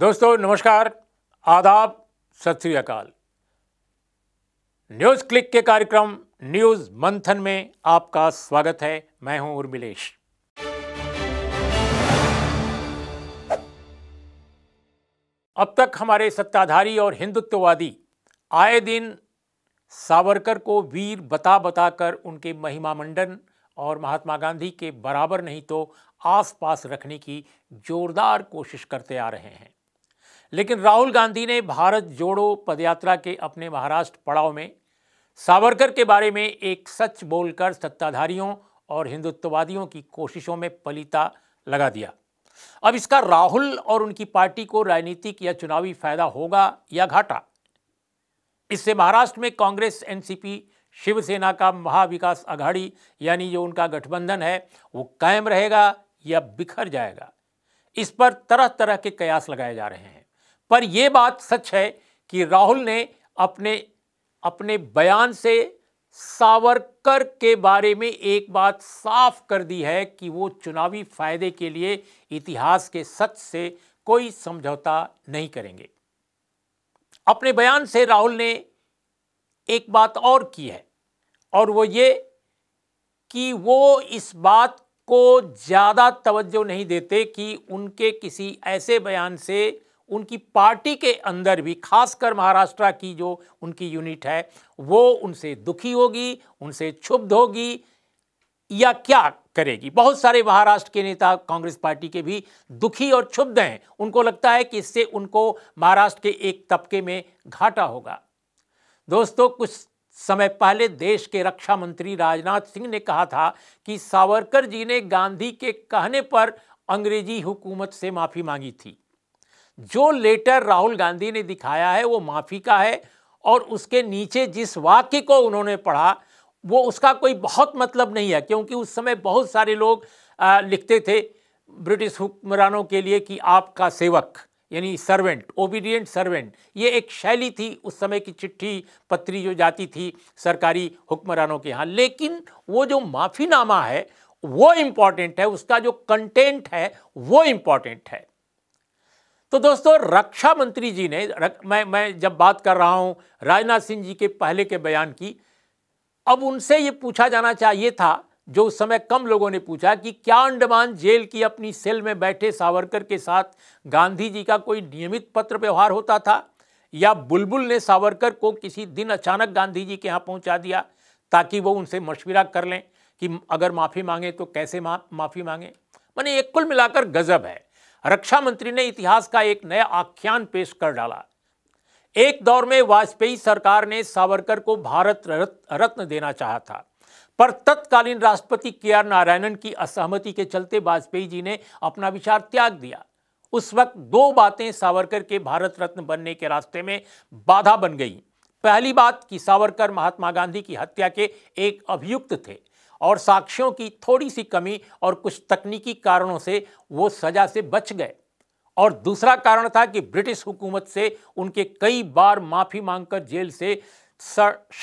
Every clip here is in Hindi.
दोस्तों नमस्कार आदाब सत श्री अकाल न्यूज़ क्लिक के कार्यक्रम न्यूज़ मंथन में आपका स्वागत है मैं हूं उर्मिलेश अब तक हमारे सत्ताधारी और हिंदुत्ववादी आए दिन सावरकर को वीर बता बताकर उनके महिमामंडन और महात्मा गांधी के बराबर नहीं तो आसपास रखने की जोरदार कोशिश करते आ रहे हैं लेकिन राहुल गांधी ने भारत जोड़ो पदयात्रा के अपने महाराष्ट्र पड़ाव में सावरकर के बारे में एक सच बोलकर सत्ताधारियों और हिंदुत्ववादियों की कोशिशों में पलीता लगा दिया अब इसका राहुल और उनकी पार्टी को राजनीतिक या चुनावी फायदा होगा या घाटा इससे महाराष्ट्र में कांग्रेस एनसीपी शिवसेना का महाविकास आघाड़ी यानी जो उनका गठबंधन है वो कायम रहेगा या बिखर जाएगा इस पर तरह तरह के कयास लगाए जा रहे हैं पर यह बात सच है कि राहुल ने अपने अपने बयान से सावरकर के बारे में एक बात साफ कर दी है कि वो चुनावी फायदे के लिए इतिहास के सच से कोई समझौता नहीं करेंगे अपने बयान से राहुल ने एक बात और की है और वो ये कि वो इस बात को ज़्यादा तवज्जो नहीं देते कि उनके किसी ऐसे बयान से उनकी पार्टी के अंदर भी खासकर महाराष्ट्र की जो उनकी यूनिट है वो उनसे दुखी होगी उनसे क्षुब्ध होगी या क्या करेगी बहुत सारे महाराष्ट्र के नेता कांग्रेस पार्टी के भी दुखी और क्षुब्ध हैं उनको लगता है कि इससे उनको महाराष्ट्र के एक तबके में घाटा होगा दोस्तों कुछ समय पहले देश के रक्षा मंत्री राजनाथ सिंह ने कहा था कि सावरकर जी ने गांधी के कहने पर अंग्रेजी हुकूमत से माफ़ी मांगी थी जो लेटर राहुल गांधी ने दिखाया है वो माफ़ी का है और उसके नीचे जिस वाक्य को उन्होंने पढ़ा वो उसका कोई बहुत मतलब नहीं है क्योंकि उस समय बहुत सारे लोग आ, लिखते थे ब्रिटिश हुक्मरानों के लिए कि आपका सेवक यानी सर्वेंट ओबीडियंट सर्वेंट ये एक शैली थी उस समय की चिट्ठी पत्री जो जाती थी सरकारी हुक्मरानों के यहाँ लेकिन वो जो माफ़ीनामा है वो इम्पॉर्टेंट है उसका जो कंटेंट है वो इम्पॉर्टेंट है तो दोस्तों रक्षा मंत्री जी ने रक, मैं मैं जब बात कर रहा हूं राजनाथ सिंह जी के पहले के बयान की अब उनसे ये पूछा जाना चाहिए था जो उस समय कम लोगों ने पूछा कि क्या अंडमान जेल की अपनी सेल में बैठे सावरकर के साथ गांधी जी का कोई नियमित पत्र व्यवहार होता था या बुलबुल ने सावरकर को किसी दिन अचानक गांधी जी के यहाँ पहुँचा दिया ताकि वो उनसे मशविरा कर लें कि अगर माफ़ी मांगे तो कैसे मा, माफ़ी मांगे मैंने एक कुल मिलाकर गज़ब है रक्षा मंत्री ने इतिहास का एक नया आख्यान पेश कर डाला एक दौर में वाजपेयी सरकार ने सावरकर को भारत रत्न देना चाहा था पर तत्कालीन राष्ट्रपति के आर नारायणन की असहमति के चलते वाजपेयी जी ने अपना विचार त्याग दिया उस वक्त दो बातें सावरकर के भारत रत्न बनने के रास्ते में बाधा बन गई पहली बात कि सावरकर महात्मा गांधी की हत्या के एक अभियुक्त थे और साक्ष्यों की थोड़ी सी कमी और कुछ तकनीकी कारणों से वो सजा से बच गए और दूसरा कारण था कि ब्रिटिश हुकूमत से उनके कई बार माफ़ी मांगकर जेल से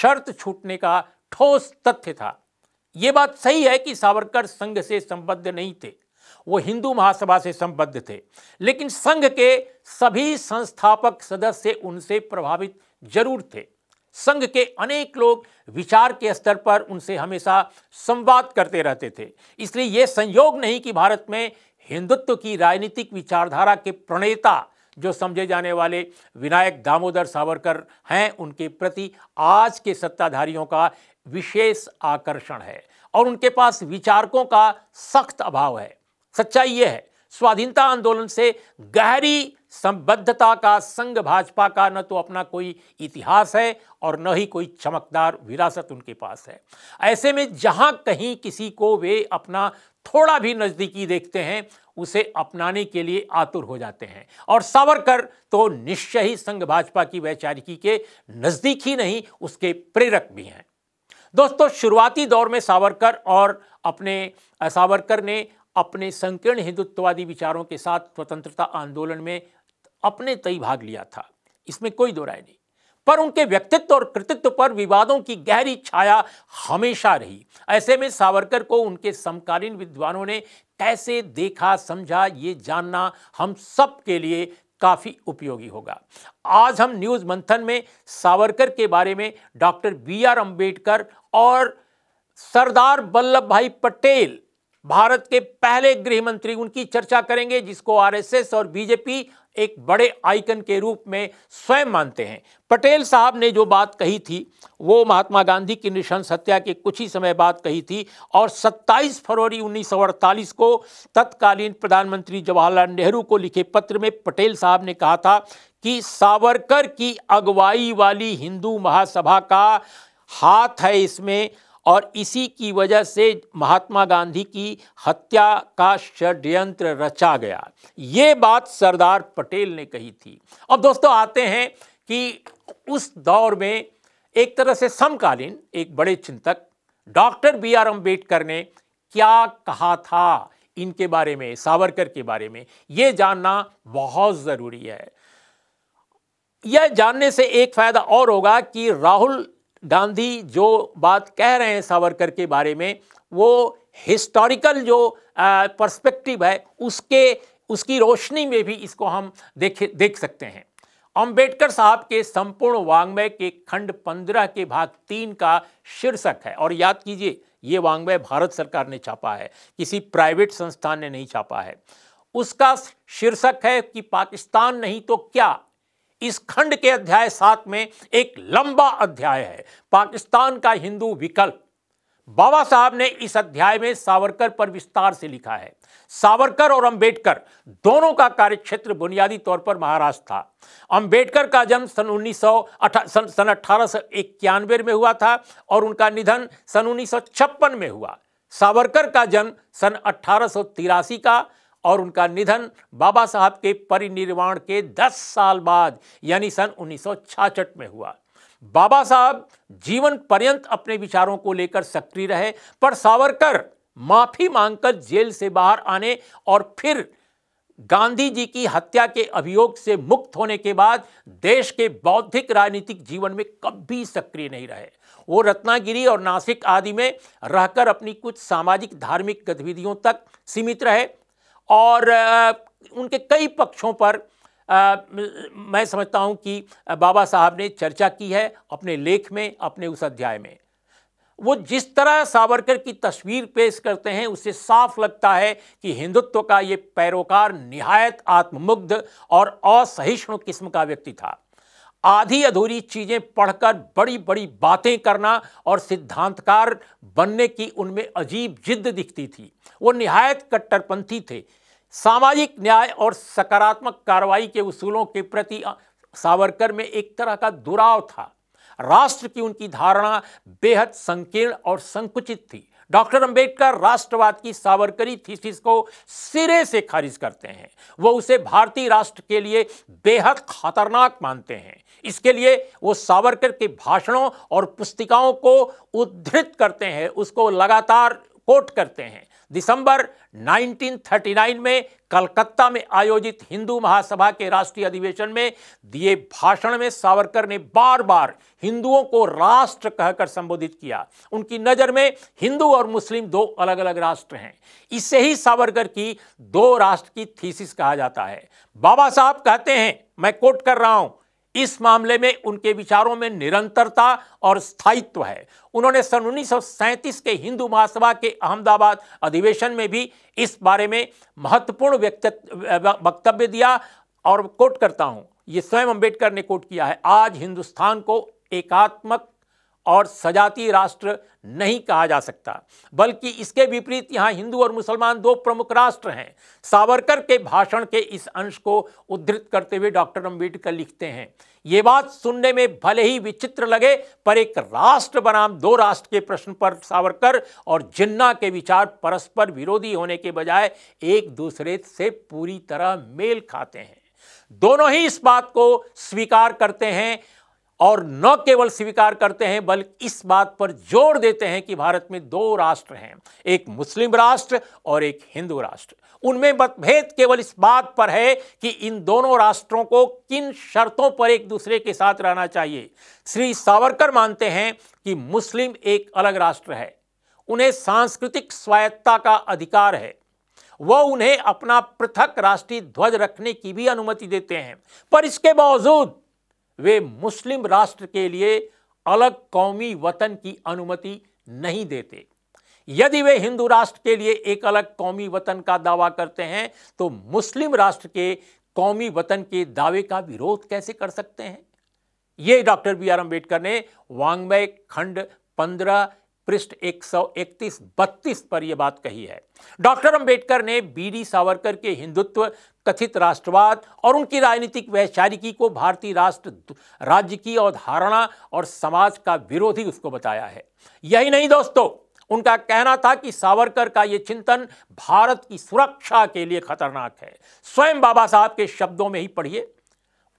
शर्त छूटने का ठोस तथ्य था ये बात सही है कि सावरकर संघ से संबद्ध नहीं थे वो हिंदू महासभा से संबद्ध थे लेकिन संघ के सभी संस्थापक सदस्य उनसे प्रभावित जरूर थे संघ के अनेक लोग विचार के स्तर पर उनसे हमेशा संवाद करते रहते थे इसलिए यह संयोग नहीं कि भारत में हिंदुत्व की राजनीतिक विचारधारा के प्रणेता जो समझे जाने वाले विनायक दामोदर सावरकर हैं उनके प्रति आज के सत्ताधारियों का विशेष आकर्षण है और उनके पास विचारकों का सख्त अभाव है सच्चाई यह है स्वाधीनता आंदोलन से गहरी संबद्धता का संघ भाजपा का न तो अपना कोई इतिहास है और न ही कोई चमकदार विरासत उनके पास है ऐसे में जहां कहीं किसी को वे अपना थोड़ा भी नज़दीकी देखते हैं उसे अपनाने के लिए आतुर हो जाते हैं और सावरकर तो निश्चय ही संघ भाजपा की वैचारिकी के नज़दीक ही नहीं उसके प्रेरक भी हैं दोस्तों शुरुआती दौर में सावरकर और अपने सावरकर ने अपने संकीर्ण हिंदुत्ववादी विचारों के साथ स्वतंत्रता आंदोलन में अपने तय भाग लिया था इसमें कोई दो राय नहीं पर उनके व्यक्तित्व और कृतित्व पर विवादों की गहरी छाया हमेशा रही ऐसे में सावरकर को उनके समकालीन विद्वानों ने कैसे देखा समझा ये जानना हम सब के लिए काफ़ी उपयोगी होगा आज हम न्यूज़ मंथन में सावरकर के बारे में डॉक्टर बी आर अम्बेडकर और सरदार वल्लभ भाई पटेल भारत के पहले गृह मंत्री उनकी चर्चा करेंगे जिसको आरएसएस और बीजेपी एक बड़े आइकन के रूप में स्वयं मानते हैं पटेल साहब ने जो बात कही थी वो महात्मा गांधी की निशंस हत्या के कुछ ही समय बाद कही थी और 27 फरवरी 1948 को तत्कालीन प्रधानमंत्री जवाहरलाल नेहरू को लिखे पत्र में पटेल साहब ने कहा था कि सावरकर की अगुवाई वाली हिंदू महासभा का हाथ है इसमें और इसी की वजह से महात्मा गांधी की हत्या का षड्यंत्र रचा गया ये बात सरदार पटेल ने कही थी अब दोस्तों आते हैं कि उस दौर में एक तरह से समकालीन एक बड़े चिंतक डॉक्टर बी आर अम्बेडकर ने क्या कहा था इनके बारे में सावरकर के बारे में यह जानना बहुत ज़रूरी है यह जानने से एक फ़ायदा और होगा कि राहुल गांधी जो बात कह रहे हैं सावरकर के बारे में वो हिस्टोरिकल जो पर्सपेक्टिव है उसके उसकी रोशनी में भी इसको हम देख देख सकते हैं अम्बेडकर साहब के संपूर्ण वांग्मय के खंड पंद्रह के भाग तीन का शीर्षक है और याद कीजिए ये वांग्मय भारत सरकार ने छापा है किसी प्राइवेट संस्थान ने नहीं छापा है उसका शीर्षक है कि पाकिस्तान नहीं तो क्या इस खंड के अध्याय सात में एक लंबा अध्याय है पाकिस्तान का हिंदू विकल्प बाबा साहब ने इस अध्याय में सावरकर पर विस्तार से लिखा है सावरकर और अंबेडकर दोनों का कार्यक्षेत्र बुनियादी तौर पर महाराष्ट्र था अंबेडकर का जन्म सन उन्नीस सन सन अठारह में हुआ था और उनका निधन सन उन्नीस में हुआ सावरकर का जन्म सन अठारह का और उनका निधन बाबा साहब के परिनिर्वाण के 10 साल बाद यानी सन उन्नीस में हुआ बाबा साहब जीवन पर्यंत अपने विचारों को लेकर सक्रिय रहे पर सावरकर माफी मांगकर जेल से बाहर आने और फिर गांधी जी की हत्या के अभियोग से मुक्त होने के बाद देश के बौद्धिक राजनीतिक जीवन में कभी सक्रिय नहीं रहे वो रत्नागिरी और नासिक आदि में रहकर अपनी कुछ सामाजिक धार्मिक गतिविधियों तक सीमित रहे और उनके कई पक्षों पर आ, मैं समझता हूं कि बाबा साहब ने चर्चा की है अपने लेख में अपने उस अध्याय में वो जिस तरह सावरकर की तस्वीर पेश करते हैं उससे साफ लगता है कि हिंदुत्व का ये पैरोकार निहायत आत्ममुग्ध और असहिष्णु किस्म का व्यक्ति था आधी अधूरी चीज़ें पढ़कर बड़ी बड़ी बातें करना और सिद्धांतकार बनने की उनमें अजीब जिद्द दिखती थी वो निहायत कट्टरपंथी थे सामाजिक न्याय और सकारात्मक कार्रवाई के उसूलों के प्रति सावरकर में एक तरह का दुराव था राष्ट्र की उनकी धारणा बेहद संकीर्ण और संकुचित थी डॉक्टर अंबेडकर राष्ट्रवाद की सावरकरी थीसिस को सिरे से खारिज करते हैं वो उसे भारतीय राष्ट्र के लिए बेहद खतरनाक मानते हैं इसके लिए वो सावरकर के भाषणों और पुस्तिकाओं को उद्धृत करते हैं उसको लगातार सपोर्ट करते हैं दिसंबर 1939 में कलकत्ता में आयोजित हिंदू महासभा के राष्ट्रीय अधिवेशन में दिए भाषण में सावरकर ने बार बार हिंदुओं को राष्ट्र कहकर संबोधित किया उनकी नज़र में हिंदू और मुस्लिम दो अलग अलग राष्ट्र हैं इसे ही सावरकर की दो राष्ट्र की थीसिस कहा जाता है बाबा साहब कहते हैं मैं कोट कर रहा हूं इस मामले में उनके विचारों में निरंतरता और स्थायित्व है उन्होंने सन उन्नीस के हिंदू महासभा के अहमदाबाद अधिवेशन में भी इस बारे में महत्वपूर्ण वक्तव्य दिया और कोट करता हूं ये स्वयं अंबेडकर ने कोट किया है आज हिंदुस्तान को एकात्मक और सजाती राष्ट्र नहीं कहा जा सकता बल्कि इसके विपरीत यहाँ हिंदू और मुसलमान दो प्रमुख राष्ट्र हैं सावरकर के भाषण के इस अंश को उद्धृत करते हुए डॉक्टर अम्बेडकर लिखते हैं ये बात सुनने में भले ही विचित्र लगे पर एक राष्ट्र बनाम दो राष्ट्र के प्रश्न पर सावरकर और जिन्ना के विचार परस्पर विरोधी होने के बजाय एक दूसरे से पूरी तरह मेल खाते हैं दोनों ही इस बात को स्वीकार करते हैं और न केवल स्वीकार करते हैं बल्कि इस बात पर जोर देते हैं कि भारत में दो राष्ट्र हैं एक मुस्लिम राष्ट्र और एक हिंदू राष्ट्र उनमें मतभेद केवल इस बात पर है कि इन दोनों राष्ट्रों को किन शर्तों पर एक दूसरे के साथ रहना चाहिए श्री सावरकर मानते हैं कि मुस्लिम एक अलग राष्ट्र है उन्हें सांस्कृतिक स्वायत्ता का अधिकार है वह उन्हें अपना पृथक राष्ट्रीय ध्वज रखने की भी अनुमति देते हैं पर इसके बावजूद वे मुस्लिम राष्ट्र के लिए अलग कौमी वतन की अनुमति नहीं देते यदि वे हिंदू राष्ट्र के लिए एक अलग कौमी वतन का दावा करते हैं तो मुस्लिम राष्ट्र के कौमी वतन के दावे का विरोध कैसे कर सकते हैं यह डॉक्टर बी आर अंबेडकर ने वांग्मय खंड पंद्रह पृष्ठ 131 32 पर यह बात कही है डॉक्टर अंबेडकर ने बीडी सावरकर के हिंदुत्व कथित राष्ट्रवाद और उनकी राजनीतिक वैचारिकी को भारतीय राष्ट्र राज्य की अवधारणा और समाज का विरोधी उसको बताया है यही नहीं दोस्तों उनका कहना था कि सावरकर का यह चिंतन भारत की सुरक्षा के लिए खतरनाक है स्वयं बाबा साहब के शब्दों में ही पढ़िए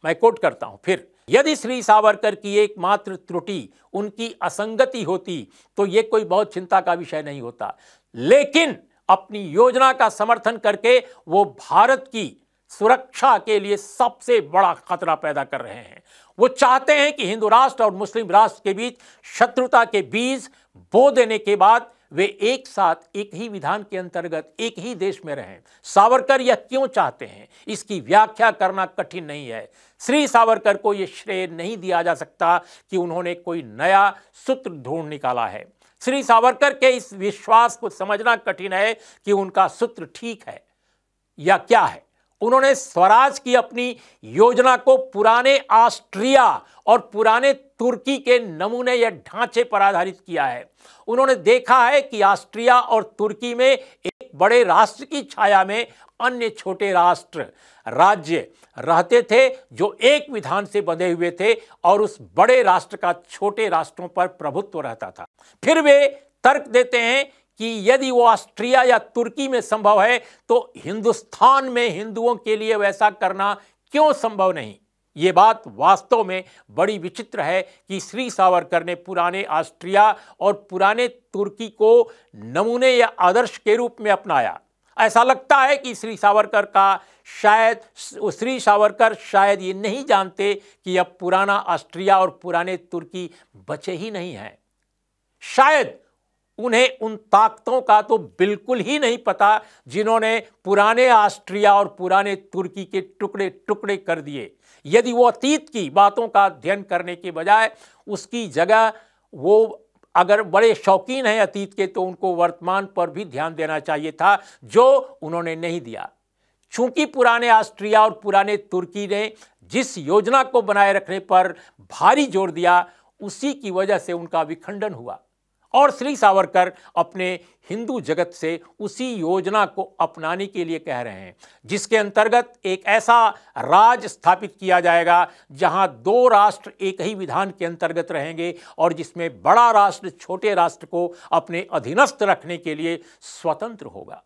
मैं कोट करता हूं फिर यदि श्री सावरकर की एकमात्र त्रुटि उनकी असंगति होती तो यह कोई बहुत चिंता का विषय नहीं होता लेकिन अपनी योजना का समर्थन करके वो भारत की सुरक्षा के लिए सबसे बड़ा खतरा पैदा कर रहे हैं वो चाहते हैं कि हिंदू राष्ट्र और मुस्लिम राष्ट्र के बीच शत्रुता के बीज बो देने के बाद वे एक साथ एक ही विधान के अंतर्गत एक ही देश में रहें सावरकर यह क्यों चाहते हैं इसकी व्याख्या करना कठिन नहीं है श्री सावरकर को यह श्रेय नहीं दिया जा सकता कि उन्होंने कोई नया सूत्र ढूंढ निकाला है श्री सावरकर के इस विश्वास को समझना कठिन है कि उनका सूत्र ठीक है या क्या है उन्होंने स्वराज की अपनी योजना को पुराने ऑस्ट्रिया और पुराने तुर्की के नमूने या ढांचे पर आधारित किया है उन्होंने देखा है कि ऑस्ट्रिया और तुर्की में एक बड़े राष्ट्र की छाया में अन्य छोटे राष्ट्र राज्य रहते थे जो एक विधान से बंधे हुए थे और उस बड़े राष्ट्र का छोटे राष्ट्रों पर प्रभुत्व रहता था फिर वे तर्क देते हैं कि यदि वो ऑस्ट्रिया या तुर्की में संभव है तो हिंदुस्तान में हिंदुओं के लिए वैसा करना क्यों संभव नहीं ये बात वास्तव में बड़ी विचित्र है कि श्री सावरकर ने पुराने ऑस्ट्रिया और पुराने तुर्की को नमूने या आदर्श के रूप में अपनाया ऐसा लगता है कि श्री सावरकर का शायद श्री सावरकर शायद ये नहीं जानते कि अब पुराना ऑस्ट्रिया और पुराने तुर्की बचे ही नहीं हैं शायद उन्हें उन ताकतों का तो बिल्कुल ही नहीं पता जिन्होंने पुराने ऑस्ट्रिया और पुराने तुर्की के टुकड़े टुकड़े कर दिए यदि वो अतीत की बातों का अध्ययन करने के बजाय उसकी जगह वो अगर बड़े शौकीन हैं अतीत के तो उनको वर्तमान पर भी ध्यान देना चाहिए था जो उन्होंने नहीं दिया चूंकि पुराने ऑस्ट्रिया और पुराने तुर्की ने जिस योजना को बनाए रखने पर भारी जोर दिया उसी की वजह से उनका विखंडन हुआ और श्री सावरकर अपने हिंदू जगत से उसी योजना को अपनाने के लिए कह रहे हैं जिसके अंतर्गत एक ऐसा राज स्थापित किया जाएगा जहां दो राष्ट्र एक ही विधान के अंतर्गत रहेंगे और जिसमें बड़ा राष्ट्र छोटे राष्ट्र को अपने अधीनस्थ रखने के लिए स्वतंत्र होगा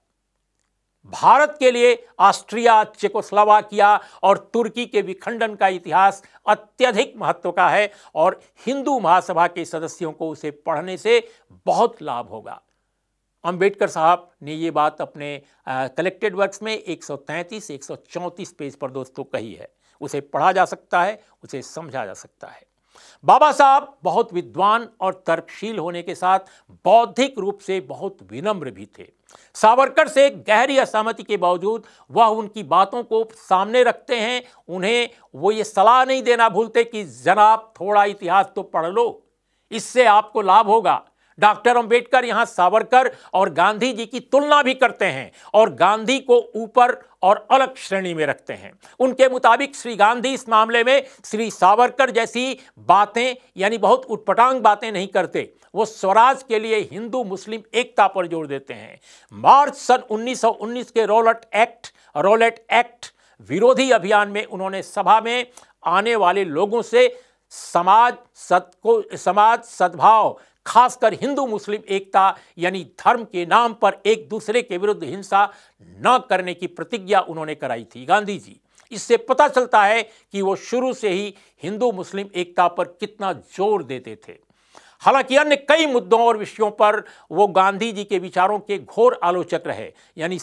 भारत के लिए ऑस्ट्रिया चेकोस्लोवाकिया और तुर्की के विखंडन का इतिहास अत्यधिक महत्व का है और हिंदू महासभा के सदस्यों को उसे पढ़ने से बहुत लाभ होगा अंबेडकर साहब ने ये बात अपने कलेक्टेड वर्क्स में 133 134 पेज पर दोस्तों कही है उसे पढ़ा जा सकता है उसे समझा जा सकता है बाबा साहब बहुत विद्वान और तर्कशील होने के साथ बौद्धिक रूप से बहुत विनम्र भी थे सावरकर से गहरी असहमति के बावजूद वह उनकी बातों को सामने रखते हैं उन्हें वो ये सलाह नहीं देना भूलते कि जनाब थोड़ा इतिहास तो पढ़ लो इससे आपको लाभ होगा डॉक्टर अंबेडकर यहां सावरकर और गांधी जी की तुलना भी करते हैं और गांधी को ऊपर और अलग श्रेणी में रखते हैं उनके मुताबिक श्री गांधी इस मामले में श्री सावरकर जैसी बातें यानी बहुत उटपटांग बातें नहीं करते वो स्वराज के लिए हिंदू मुस्लिम एकता पर जोर देते हैं मार्च सन 1919 के रोलट एक्ट रोलेट एक्ट विरोधी अभियान में उन्होंने सभा में आने वाले लोगों से समाज सत को समाज सद्भाव खासकर हिंदू मुस्लिम एकता यानी धर्म के नाम पर एक दूसरे के विरुद्ध हिंसा न करने की प्रतिज्ञा उन्होंने कराई थी गांधी जी इससे पता चलता है कि वो शुरू से ही हिंदू मुस्लिम एकता पर कितना जोर देते थे हालांकि अन्य कई मुद्दों और विषयों पर वो गांधी जी के विचारों के घोर आलोचक रहे यानी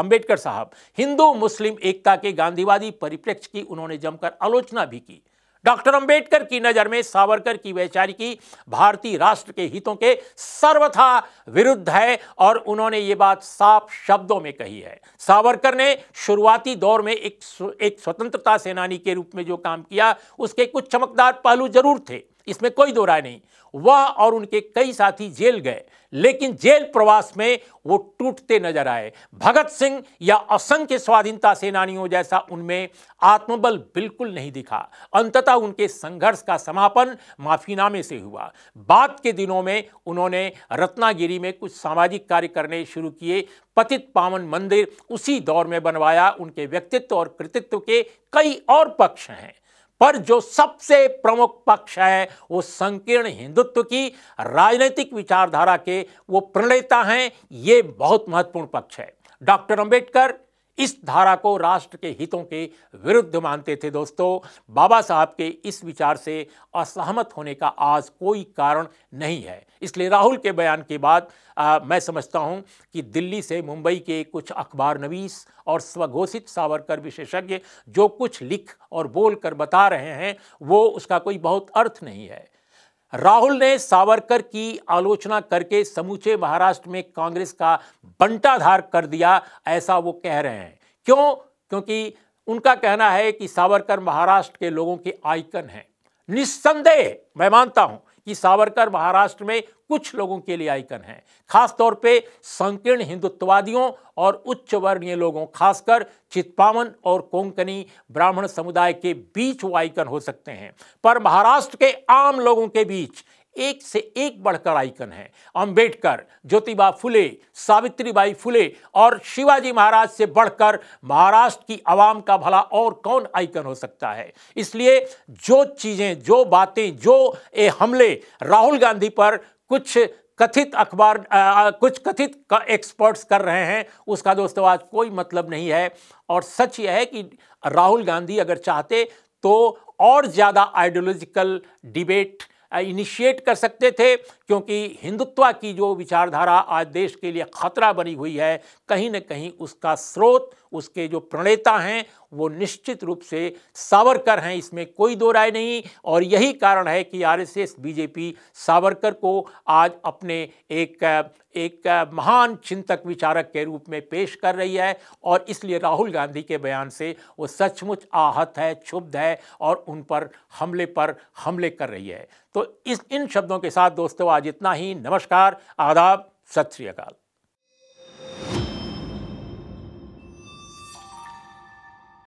अंबेडकर साहब हिंदू मुस्लिम एकता के गांधीवादी परिप्रेक्ष्य की उन्होंने जमकर आलोचना भी की डॉक्टर अंबेडकर की नज़र में सावरकर की वैचारिकी भारतीय राष्ट्र के हितों के सर्वथा विरुद्ध है और उन्होंने ये बात साफ शब्दों में कही है सावरकर ने शुरुआती दौर में एक एक स्वतंत्रता सेनानी के रूप में जो काम किया उसके कुछ चमकदार पहलू जरूर थे इसमें कोई दो राय नहीं वह और उनके कई साथी जेल गए लेकिन जेल प्रवास में वो टूटते नजर आए भगत सिंह या असंख्य स्वाधीनता सेनानियों जैसा उनमें आत्मबल बिल्कुल नहीं दिखा अंततः उनके संघर्ष का समापन माफीनामे से हुआ बाद के दिनों में उन्होंने रत्नागिरी में कुछ सामाजिक कार्य करने शुरू किए पतित पावन मंदिर उसी दौर में बनवाया उनके व्यक्तित्व और कृतित्व के कई और पक्ष हैं पर जो सबसे प्रमुख पक्ष है वो संकीर्ण हिंदुत्व की राजनीतिक विचारधारा के वो प्रणेता हैं ये बहुत महत्वपूर्ण पक्ष है डॉक्टर अंबेडकर इस धारा को राष्ट्र के हितों के विरुद्ध मानते थे दोस्तों बाबा साहब के इस विचार से असहमत होने का आज कोई कारण नहीं है इसलिए राहुल के बयान के बाद आ, मैं समझता हूं कि दिल्ली से मुंबई के कुछ अखबार नवीस और स्वघोषित सावरकर विशेषज्ञ जो कुछ लिख और बोल कर बता रहे हैं वो उसका कोई बहुत अर्थ नहीं है राहुल ने सावरकर की आलोचना करके समूचे महाराष्ट्र में कांग्रेस का बंटाधार कर दिया ऐसा वो कह रहे हैं क्यों क्योंकि उनका कहना है कि सावरकर महाराष्ट्र के लोगों के आइकन हैं निस्संदेह मैं मानता हूं कि सावरकर महाराष्ट्र में कुछ लोगों के लिए आइकन हैं खासतौर पे संकीर्ण हिंदुत्ववादियों और उच्च वर्णीय लोगों खासकर चित्पावन और कोंकणी ब्राह्मण समुदाय के बीच वो आइकन हो सकते हैं पर महाराष्ट्र के आम लोगों के बीच एक से एक बढ़कर आइकन है अंबेडकर ज्योतिबा फुले सावित्रीबाई फुले और शिवाजी महाराज से बढ़कर महाराष्ट्र की आवाम का भला और कौन आइकन हो सकता है इसलिए जो चीज़ें जो बातें जो ए हमले राहुल गांधी पर कुछ कथित अखबार कुछ कथित एक्सपर्ट्स कर रहे हैं उसका दोस्तों आज कोई मतलब नहीं है और सच यह है कि राहुल गांधी अगर चाहते तो और ज़्यादा आइडियोलॉजिकल डिबेट इनिशिएट कर सकते थे क्योंकि हिंदुत्व की जो विचारधारा आज देश के लिए खतरा बनी हुई है कहीं ना कहीं उसका स्रोत उसके जो प्रणेता हैं वो निश्चित रूप से सावरकर हैं इसमें कोई दो राय नहीं और यही कारण है कि आरएसएस बीजेपी सावरकर को आज अपने एक एक महान चिंतक विचारक के रूप में पेश कर रही है और इसलिए राहुल गांधी के बयान से वो सचमुच आहत है क्षुब्ध है और उन पर हमले पर हमले कर रही है तो इस इन शब्दों के साथ दोस्तों आज इतना ही नमस्कार आदाब सत श्री अकाल